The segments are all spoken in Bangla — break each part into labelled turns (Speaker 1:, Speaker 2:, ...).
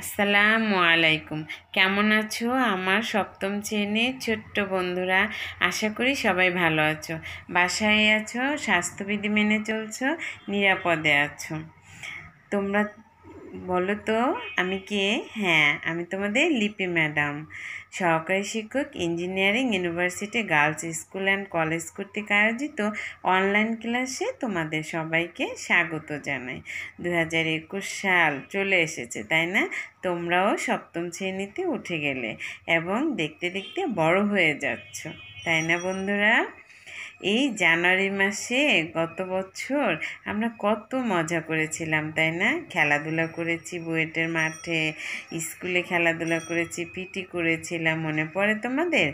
Speaker 1: আসসালামু আলাইকুম কেমন আছো আমার সপ্তম শ্রেণীর ছোট্ট বন্ধুরা আশা করি সবাই ভালো আছো বাসায় আছো স্বাস্থ্যবিধি মেনে চলছো নিরাপদে আছো তোমরা বলো তো আমি কে হ্যাঁ আমি তোমাদের লিপি ম্যাডাম সহকারী শিক্ষক engineering university girls school and college কর্তৃক আয়োজিত অনলাইন ক্লাসে তোমাদের সবাইকে স্বাগত জানাই দু সাল চলে এসেছে তাই না তোমরাও সপ্তম শ্রেণীতে উঠে গেলে এবং দেখতে দেখতে বড় হয়ে যাচ্ছ তাই না বন্ধুরা এই জানুয়ারি মাসে গত বছর আমরা কত মজা করেছিলাম তাই না খেলাধুলা করেছি বুয়েটের মাঠে স্কুলে খেলাধুলা করেছি পিটি করেছিলাম মনে পড়ে তোমাদের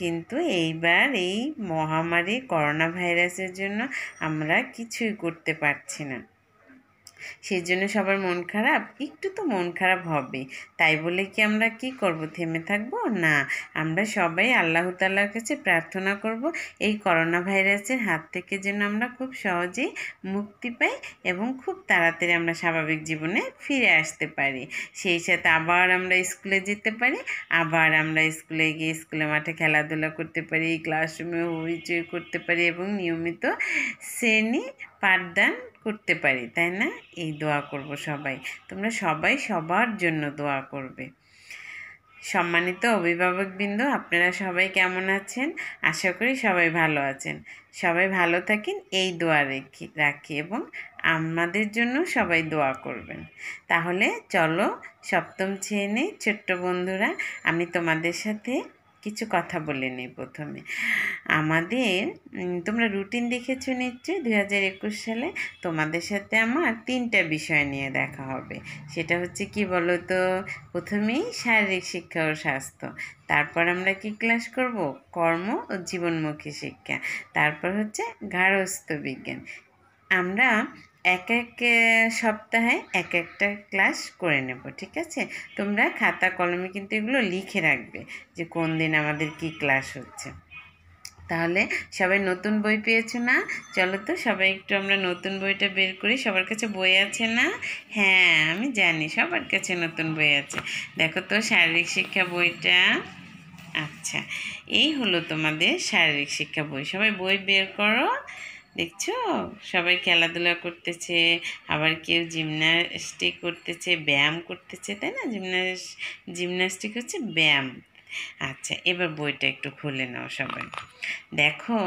Speaker 1: কিন্তু এইবার এই মহামারী করোনা ভাইরাসের জন্য আমরা কিছুই করতে পারছি না সেই জন্য সবার মন খারাপ একটু তো মন খারাপ হবে তাই বলে কি আমরা কি করব থেমে থাকব না আমরা সবাই আল্লাহ তাল্লার কাছে প্রার্থনা করব এই করোনা ভাইরাসের হাত থেকে যেন আমরা খুব সহজেই মুক্তি পাই এবং খুব তাড়াতাড়ি আমরা স্বাভাবিক জীবনে ফিরে আসতে পারি সেই সাথে আবার আমরা স্কুলে যেতে পারি আবার আমরা স্কুলে গিয়ে স্কুলে মাঠে খেলাধুলা করতে পারি ক্লাসরুমে হইচই করতে পারি এবং নিয়মিত শ্রেণী পাঠদান করতে পারি তাই না এই দোয়া করব সবাই তোমরা সবাই সবার জন্য দোয়া করবে সম্মানিত অভিভাবকবৃন্দ আপনারা সবাই কেমন আছেন আশা করি সবাই ভালো আছেন সবাই ভালো থাকেন এই দোয়া রেখি রাখি এবং আমাদের জন্য সবাই দোয়া করবেন তাহলে চলো সপ্তম নেই ছোট্ট বন্ধুরা আমি তোমাদের সাথে কিছু কথা বলে নিই প্রথমে আমাদের তোমরা রুটিন দেখেছো নিশ্চয়ই দু হাজার একুশ সালে তোমাদের সাথে আমার তিনটা বিষয় নিয়ে দেখা হবে সেটা হচ্ছে কি বলো তো প্রথমেই শারীরিক শিক্ষা ও স্বাস্থ্য তারপর আমরা কি ক্লাস করব কর্ম ও জীবনমুখী শিক্ষা তারপর হচ্ছে গার্হস্থ্য বিজ্ঞান আমরা এক এক সপ্তাহে এক একটা ক্লাস করে নেব ঠিক আছে তোমরা খাতা কলমে কিন্তু এগুলো লিখে রাখবে যে কোন দিন আমাদের কি ক্লাস হচ্ছে তাহলে সবাই নতুন বই পেয়েছো না চলো তো সবাই একটু আমরা নতুন বইটা বের করি সবার কাছে বই আছে না হ্যাঁ আমি জানি সবার কাছে নতুন বই আছে দেখো তো শারীরিক শিক্ষা বইটা আচ্ছা এই হলো তোমাদের শারীরিক শিক্ষা বই সবাই বই বের করো দেখছো সবাই খেলাধুলা করতেছে আবার কেউ জিমনাস্টিক করতেছে ব্যায়াম করতেছে তাই না জিমনাস জিমনাস্টিক হচ্ছে ব্যায়াম আচ্ছা এবার বইটা একটু খুলে নাও সবাই দেখো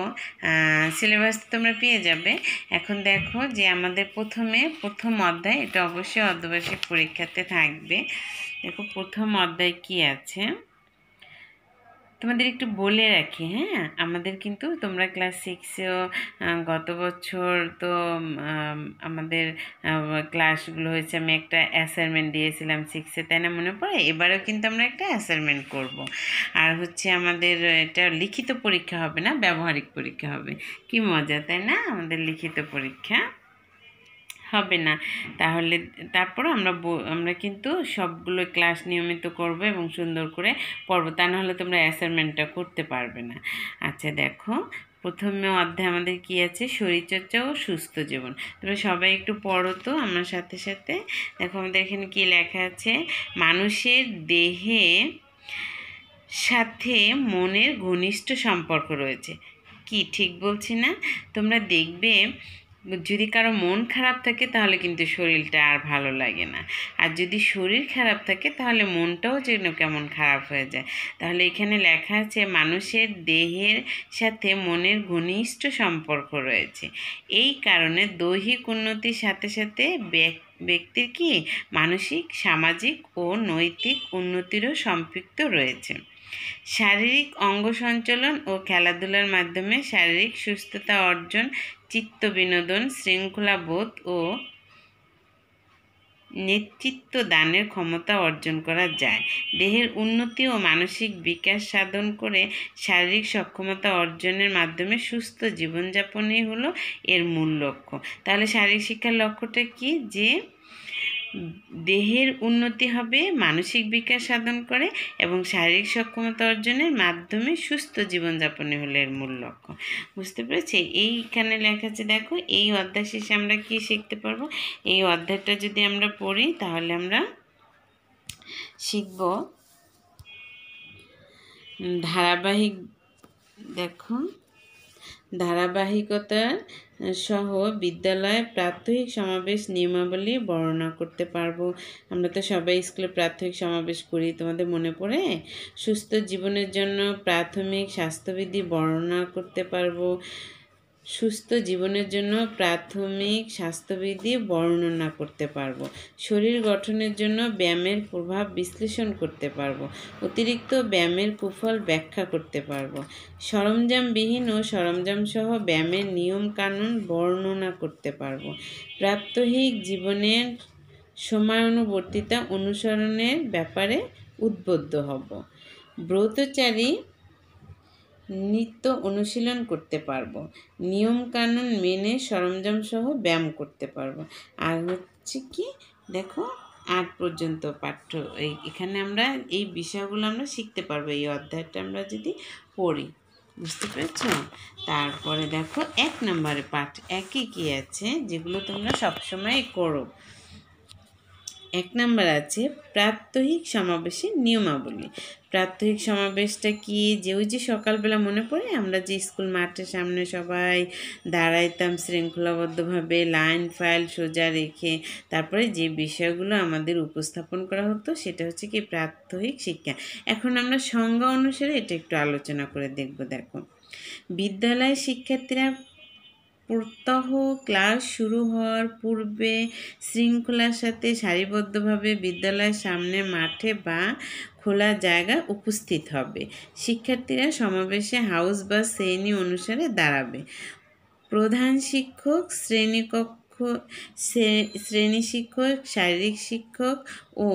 Speaker 1: সিলেবাস তোমরা পেয়ে যাবে এখন দেখো যে আমাদের প্রথমে প্রথম অধ্যায় এটা অবশ্যই অর্ধবাসী পরীক্ষাতে থাকবে দেখো প্রথম অধ্যায় কি আছে তোমাদের একটু বলে রাখি হ্যাঁ আমাদের কিন্তু তোমরা ক্লাস সিক্সেও গত বছর তো আমাদের ক্লাসগুলো হয়েছে আমি একটা অ্যাসাইনমেন্ট দিয়েছিলাম সিক্সে তাই না মনে পড়ে এবারেও কিন্তু আমরা একটা অ্যাসাইনমেন্ট করব। আর হচ্ছে আমাদের এটা লিখিত পরীক্ষা হবে না ব্যবহারিক পরীক্ষা হবে কি মজা তাই না আমাদের লিখিত পরীক্ষা হবে না তাহলে তারপর আমরা আমরা কিন্তু সবগুলো ক্লাস নিয়মিত করব এবং সুন্দর করে পড়বো তা নাহলে তোমরা অ্যাসাইনমেন্টটা করতে পারবে না আচ্ছা দেখো প্রথমে অধ্যায় আমাদের কি আছে শরীরচর্চা ও সুস্থ জীবন তোমরা সবাই একটু পড়ো তো আমার সাথে সাথে দেখো আমাদের এখানে কী লেখা আছে মানুষের দেহে সাথে মনের ঘনিষ্ঠ সম্পর্ক রয়েছে কি ঠিক বলছি না তোমরা দেখবে যদি কারো মন খারাপ থাকে তাহলে কিন্তু শরীরটা আর ভালো লাগে না আর যদি শরীর খারাপ থাকে তাহলে মনটাও যেন কেমন খারাপ হয়ে যায় তাহলে এখানে লেখা আছে মানুষের দেহের সাথে মনের ঘনিষ্ঠ সম্পর্ক রয়েছে এই কারণে দৈহিক উন্নতির সাথে সাথে ব্যক্তির কি মানসিক সামাজিক ও নৈতিক উন্নতিরও সম্পৃক্ত রয়েছে শারীরিক অঙ্গ সঞ্চালন ও খেলাধুলার মাধ্যমে শারীরিক সুস্থতা অর্জন চিত্ত বিনোদন শৃঙ্খলাবোধ ও নেতৃত্ব দানের ক্ষমতা অর্জন করা যায় দেহের উন্নতি ও মানসিক বিকাশ সাধন করে শারীরিক সক্ষমতা অর্জনের মাধ্যমে সুস্থ জীবনযাপনই হলো এর মূল লক্ষ্য তাহলে শারীরিক শিক্ষার লক্ষ্যটা কি যে দেহের উন্নতি হবে মানসিক বিকাশ সাধন করে এবং শারীরিক সক্ষমতা অর্জনের মাধ্যমে সুস্থ জীবনযাপনে হলো এর মূল লক্ষ্য বুঝতে পেরেছি এইখানে লেখা আছে দেখো এই অধ্যায় শেষে আমরা কি শিখতে পারবো এই অধ্যায়টা যদি আমরা পড়ি তাহলে আমরা শিখব ধারাবাহিক দেখুন ধারাবাহিকতার সহ বিদ্যালয়ে প্রাথমিক সমাবেশ নিয়মাবলী বর্ণনা করতে পারবো আমরা তো সবাই স্কুলে প্রাথমিক সমাবেশ করি তোমাদের মনে পড়ে সুস্থ জীবনের জন্য প্রাথমিক স্বাস্থ্যবিধি বর্ণনা করতে পারবো সুস্থ জীবনের জন্য প্রাথমিক স্বাস্থ্যবিধি বর্ণনা করতে পারবো শরীর গঠনের জন্য ব্যায়ামের প্রভাব বিশ্লেষণ করতে পারব অতিরিক্ত ব্যায়ামের কুফল ব্যাখ্যা করতে পারব সরঞ্জামবিহীন ও সরঞ্জামসহ ব্যায়ামের নিয়মকানুন বর্ণনা করতে পারবো প্রাত্যহিক জীবনের সময়ানুবর্তিতা অনুসরণের ব্যাপারে উদ্বুদ্ধ হব ব্রতচারী নিত্য অনুশীলন করতে পারবো নিয়মকানুন মেনে সরঞ্জাম সহ ব্যায়াম করতে পারবো আর হচ্ছে কি দেখো আট পর্যন্ত পাঠ্য এই এখানে আমরা এই বিষয়গুলো আমরা শিখতে পারবো এই অধ্যায়টা আমরা যদি পড়ি বুঝতে পেরেছ তারপরে দেখো এক নম্বরে পাঠ একই কি আছে যেগুলো তোমরা সবসময় করো এক নাম্বার আছে প্রাত্যহিক সমাবেশের নিয়মাবলী প্রাত্যহিক সমাবেশটা কি যে ওই যে সকালবেলা মনে পড়ে আমরা যে স্কুল মাঠের সামনে সবাই দাঁড়াইতাম শৃঙ্খলাবদ্ধভাবে লাইন ফাইল সোজা রেখে তারপরে যে বিষয়গুলো আমাদের উপস্থাপন করা হতো সেটা হচ্ছে কি প্রাত্যহিক শিক্ষা এখন আমরা সংজ্ঞা অনুসারে এটা একটু আলোচনা করে দেখব দেখো বিদ্যালয়ের শিক্ষার্থীরা প্রত্যহ ক্লাস শুরু হওয়ার পূর্বে শৃঙ্খলার সাথে সারিবদ্ধভাবে বিদ্যালয়ের সামনে মাঠে বা খোলা জায়গা উপস্থিত হবে শিক্ষার্থীরা সমাবেশে হাউস বা শ্রেণী অনুসারে দাঁড়াবে প্রধান শিক্ষক শ্রেণীকক্ষ শ্রেণী শিক্ষক শারীরিক শিক্ষক ও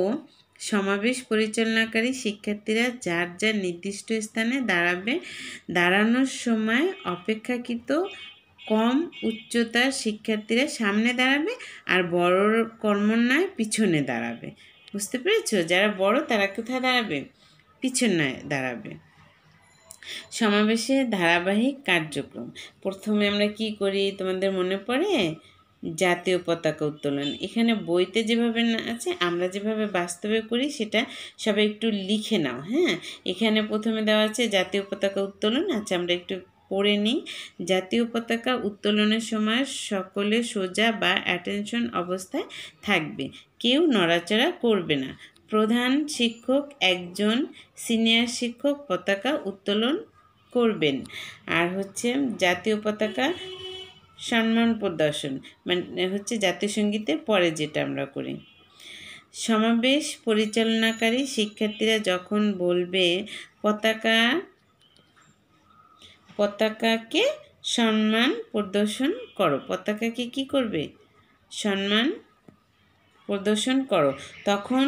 Speaker 1: সমাবেশ পরিচালনাকারী শিক্ষার্থীরা যার যার নির্দিষ্ট স্থানে দাঁড়াবে দাঁড়ানোর সময় অপেক্ষাকৃত কম উচ্চতার শিক্ষার্থীরা সামনে দাঁড়াবে আর বড় কর্মন্যায় পিছনে দাঁড়াবে বুঝতে পেরেছ যারা বড় তারা কোথায় দাঁড়াবে পিছনে দাঁড়াবে সমাবেশে ধারাবাহিক কার্যক্রম প্রথমে আমরা কি করি তোমাদের মনে পড়ে জাতীয় পতাকা উত্তোলন এখানে বইতে যেভাবে আছে আমরা যেভাবে বাস্তবে করি সেটা সবাই একটু লিখে নাও হ্যাঁ এখানে প্রথমে দেওয়া আছে জাতীয় পতাকা উত্তোলন আচ্ছা আমরা একটু পড়ে নিই জাতীয় পতাকা উত্তোলনের সময় সকলে সোজা বা অ্যাটেনশন অবস্থায় থাকবে কেউ নড়াচড়া করবে না প্রধান শিক্ষক একজন সিনিয়র শিক্ষক পতাকা উত্তোলন করবেন আর হচ্ছে জাতীয় পতাকা সম্মান প্রদর্শন মানে হচ্ছে জাতীয় সঙ্গীতের পরে যেটা আমরা করি সমাবেশ পরিচালনাকারী শিক্ষার্থীরা যখন বলবে পতাকা পতাকাকে সম্মান প্রদর্শন করো পতাকাকে কি করবে সম্মান প্রদর্শন করো তখন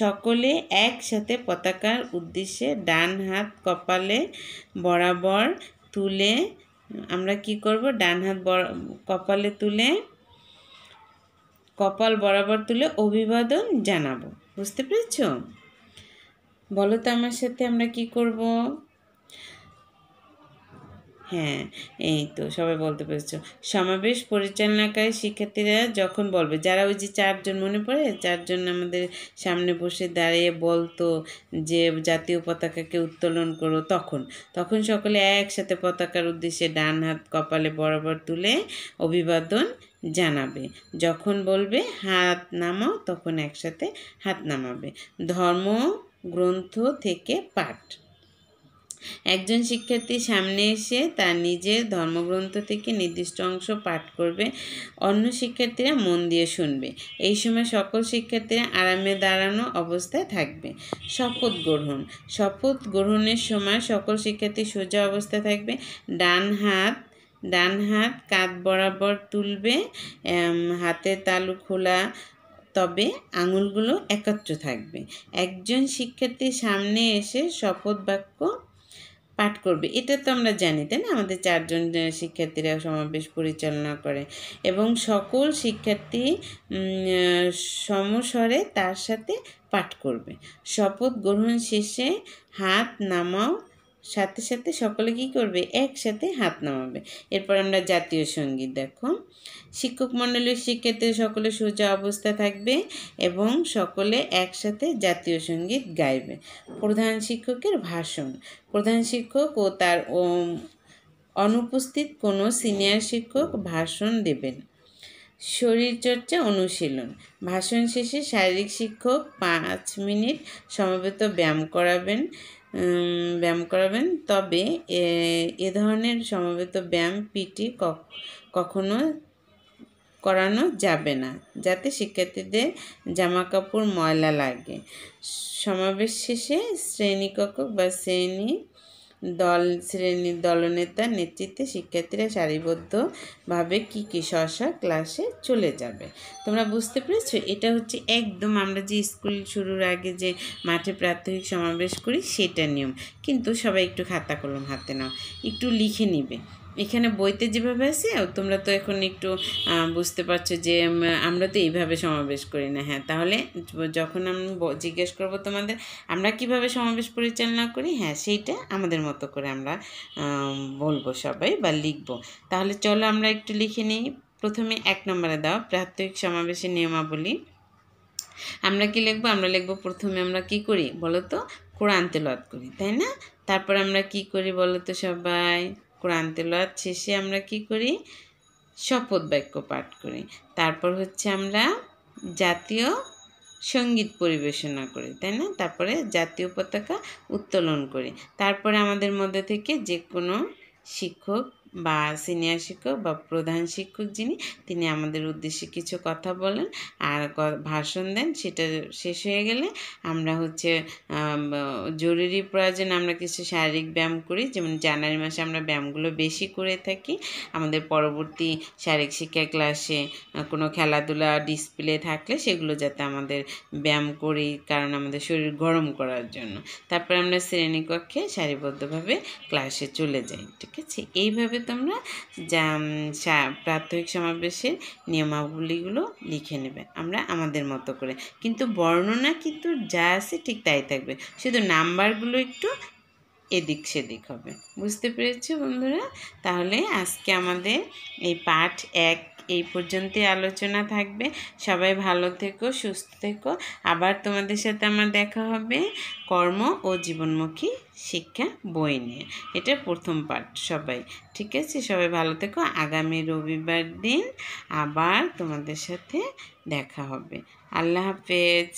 Speaker 1: সকলে একসাথে পতাকার উদ্দেশ্যে ডান হাত কপালে বরাবর তুলে আমরা কি করব ডান হাত কপালে তুলে কপাল বরাবর তুলে অভিবাদন জানাবো বুঝতে পেরেছ বলো তো আমার সাথে আমরা কি করবো হ্যাঁ এই তো সবাই বলতে পেরেছ সমাবেশ পরিচালনাকারী শিক্ষার্থীরা যখন বলবে যারা ওই যে চারজন মনে পড়ে চারজন আমাদের সামনে বসে দাঁড়িয়ে বলতো যে জাতীয় পতাকাকে উত্তোলন করো তখন তখন সকলে একসাথে পতাকার উদ্দেশ্যে ডান হাত কপালে বরাবর তুলে অভিবাদন জানাবে যখন বলবে হাত নামাও তখন একসাথে হাত নামাবে ধর্ম গ্রন্থ থেকে পাঠ একজন শিক্ষার্থী সামনে এসে তার নিজের ধর্মগ্রন্থ থেকে নির্দিষ্ট অংশ পাঠ করবে অন্য শিক্ষার্থীরা মন দিয়ে শুনবে এই সময় সকল শিক্ষার্থীরা আরামে দাঁড়ানো অবস্থায় থাকবে শপথ গ্রহণ শপথ গ্রহণের সময় সকল শিক্ষার্থী সোজা অবস্থায় থাকবে ডান হাত ডান হাত কাঁধ বরাবর তুলবে হাতে তালু খোলা তবে আঙুলগুলো একত্র থাকবে একজন শিক্ষার্থীর সামনে এসে শপথ বাক্য করবে এটা তো আমরা জানি তাই না আমাদের চারজন শিক্ষার্থীরা সমাবেশ পরিচালনা করে এবং সকল শিক্ষার্থী সমস্বরে তার সাথে পাঠ করবে শপথ গ্রহণ শেষে হাত নামাও সাথে সাথে সকলে কি করবে একসাথে হাত নামাবে এরপর আমরা জাতীয় সঙ্গীত দেখো শিক্ষক মণ্ডলীর শিক্ষার্থীরা সকলে সোজা অবস্থা থাকবে এবং সকলে একসাথে জাতীয় সঙ্গীত গাইবে প্রধান শিক্ষকের ভাষণ প্রধান শিক্ষক ও তার অনুপস্থিত কোনো সিনিয়র শিক্ষক ভাষণ দেবেন শরীরচর্চা অনুশীলন ভাষণ শেষে শারীরিক শিক্ষক পাঁচ মিনিট সমবেত ব্যায়াম করাবেন ব্যায়াম করাবেন তবে এ ধরনের সমবেত ব্যায়াম পিটি কখনো করানো যাবে না যাতে শিক্ষার্থীদের জামা কাপড় ময়লা লাগে সমাবেশ শেষে শ্রেণীকক্ষক বা শ্রেণী দল শ্রেণীর দলনেতার নেতৃত্বে শিক্ষার্থীরা সারিবদ্ধভাবে কি কী শশা ক্লাসে চলে যাবে তোমরা বুঝতে পেরেছো এটা হচ্ছে একদম আমরা যে স্কুল শুরুর আগে যে মাঠে প্রাথমিক সমাবেশ করি সেটা নিয়ম কিন্তু সবাই একটু খাতা কলম হাতে নাও একটু লিখে নিবে এখানে বইতে যেভাবে আছে তোমরা তো এখন একটু বুঝতে পারছো যে আমরা তো এইভাবে সমাবেশ করি না হ্যাঁ তাহলে যখন আমি জিজ্ঞেস করবো তোমাদের আমরা কিভাবে সমাবেশ পরিচালনা করি হ্যাঁ সেইটা আমাদের মতো করে আমরা বলবো সবাই বা লিখবো তাহলে চলো আমরা একটু লিখে নিই প্রথমে এক নম্বরে দাও প্রাত্যহিক সমাবেশের নিয়মাবলী আমরা কি লিখবো আমরা লিখবো প্রথমে আমরা কি করি বলো তো কোরআন তেলত করি তাই না তারপর আমরা কি করি বলো তো সবাই কোরআন তেলাওয়াত শেষে আমরা কি করি শপথ বাক্য পাঠ করি তারপর হচ্ছে আমরা জাতীয় সঙ্গীত পরিবেশনা করি তাই না তারপরে জাতীয় পতাকা উত্তোলন করি তারপরে আমাদের মধ্যে থেকে যে কোনো শিক্ষক বা সিনিয়র শিক্ষক বা প্রধান শিক্ষক যিনি তিনি আমাদের উদ্দেশ্যে কিছু কথা বলেন আর ভাষণ দেন সেটা শেষ হয়ে গেলে আমরা হচ্ছে জরুরি প্রয়োজনে আমরা কিছু শারীরিক ব্যায়াম করি যেমন জানুয়ারি মাসে আমরা ব্যায়ামগুলো বেশি করে থাকি আমাদের পরবর্তী শারীরিক শিক্ষা ক্লাসে কোনো খেলাধুলা ডিসপ্লে থাকলে সেগুলো যাতে আমাদের ব্যায়াম করি কারণ আমাদের শরীর গরম করার জন্য তারপরে আমরা শ্রেণীকক্ষে সারিবদ্ধভাবে ক্লাসে চলে যাই ঠিক আছে এইভাবে তোমরা যা প্রাথমিক সমাবেশের নিয়মাবলীগুলো লিখে নেবে আমরা আমাদের মতো করে কিন্তু বর্ণনা কিন্তু যা আছে ঠিক তাই থাকবে শুধু নাম্বারগুলো একটু এদিক সেদিক হবে বুঝতে পেরেছি বন্ধুরা তাহলে আজকে আমাদের এই পাঠ এক এই পর্যন্তই আলোচনা থাকবে সবাই ভালো থেকো সুস্থ থেকো আবার তোমাদের সাথে আমার দেখা হবে কর্ম ও জীবনমুখী শিক্ষা বই নিয়ে এটা প্রথম পাঠ সবাই ঠিক আছে সবাই ভালো থেকো আগামী রবিবার দিন আবার তোমাদের সাথে দেখা হবে আল্লাহ হাফেজ